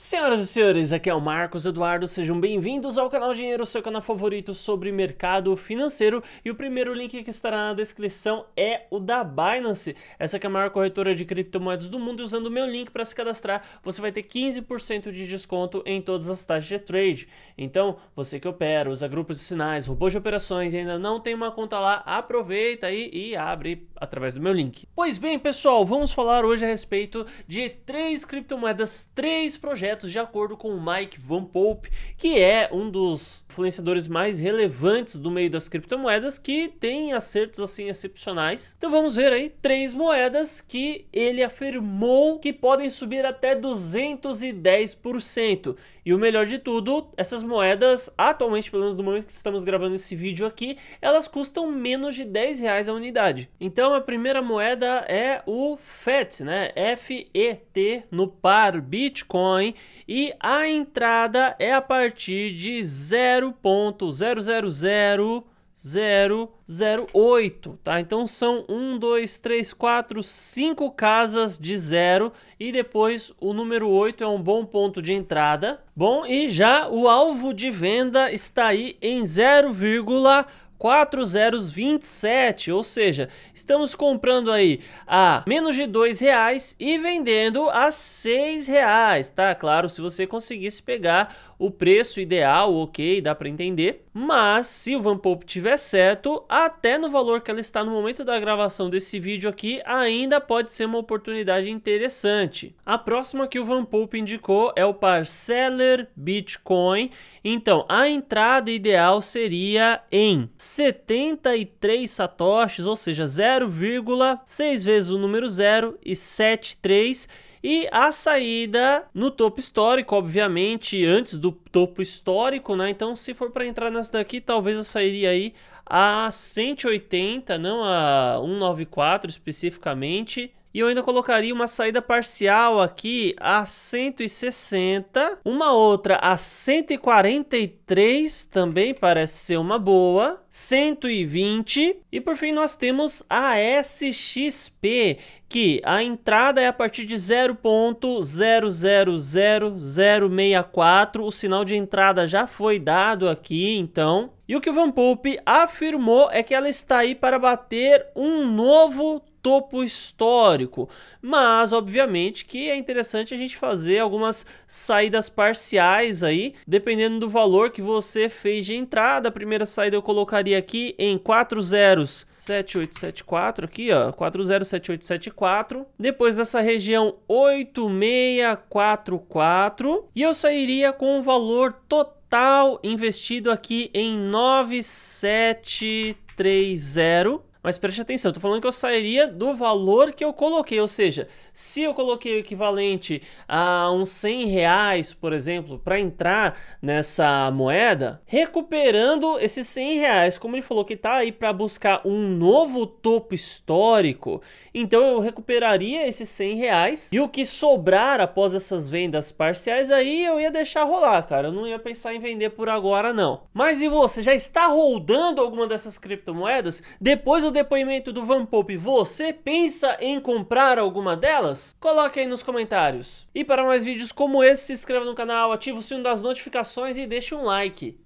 Senhoras e senhores, aqui é o Marcos Eduardo, sejam bem-vindos ao canal Dinheiro, seu canal favorito sobre mercado financeiro. E o primeiro link que estará na descrição é o da Binance. Essa que é a maior corretora de criptomoedas do mundo. E usando o meu link para se cadastrar, você vai ter 15% de desconto em todas as taxas de trade. Então, você que opera, usa grupos de sinais, robôs de operações e ainda não tem uma conta lá, aproveita aí e abre através do meu link. Pois bem, pessoal, vamos falar hoje a respeito de três criptomoedas, três projetos projetos, de acordo com o Mike Van Pope, que é um dos influenciadores mais relevantes do meio das criptomoedas, que tem acertos assim excepcionais. Então vamos ver aí três moedas que ele afirmou que podem subir até 210%. E o melhor de tudo, essas moedas, atualmente, pelo menos no momento que estamos gravando esse vídeo aqui, elas custam menos de 10 reais a unidade. Então a primeira moeda é o FET, né? F-E-T no par Bitcoin, e a entrada é a partir de 0.000008, tá? Então são 1, 2, 3, 4, 5 casas de zero e depois o número 8 é um bom ponto de entrada. Bom, e já o alvo de venda está aí em 0,4. 4027, ou seja, estamos comprando aí a menos de dois reais e vendendo a seis reais, tá? Claro, se você conseguisse pegar o preço ideal, ok, dá para entender. Mas se o Van Pope tiver certo, até no valor que ela está no momento da gravação desse vídeo aqui, ainda pode ser uma oportunidade interessante. A próxima que o Van Pope indicou é o Parceller Bitcoin. Então, a entrada ideal seria em 73 satoshis, ou seja, 0,6 vezes o número 0 e 73. E a saída no topo histórico, obviamente, antes do topo histórico, né? Então, se for para entrar nessa daqui, talvez eu sairia aí a 180, não a 194 especificamente. E eu ainda colocaria uma saída parcial aqui a 160, uma outra a 143 também parece ser uma boa, 120 e por fim nós temos a SXP que a entrada é a partir de 0.000064, o sinal de entrada já foi dado aqui, então. E o que o Van Poop afirmou é que ela está aí para bater um novo topo histórico. Mas, obviamente, que é interessante a gente fazer algumas saídas parciais aí, dependendo do valor que você fez de entrada. A primeira saída eu colocaria aqui em 4 zeros. 7874 aqui, ó, 407874. Depois dessa região 8644 e eu sairia com o valor total investido aqui em 9730 mas preste atenção, eu tô falando que eu sairia do valor que eu coloquei, ou seja, se eu coloquei o equivalente a uns 100 reais, por exemplo, para entrar nessa moeda, recuperando esses 100 reais, como ele falou que tá aí para buscar um novo topo histórico, então eu recuperaria esses 100 reais e o que sobrar após essas vendas parciais aí eu ia deixar rolar, cara, eu não ia pensar em vender por agora não. Mas e você, já está rodando alguma dessas criptomoedas? Depois eu depoimento do Van Pope, você pensa em comprar alguma delas? Coloque aí nos comentários. E para mais vídeos como esse, se inscreva no canal, ative o sino das notificações e deixe um like.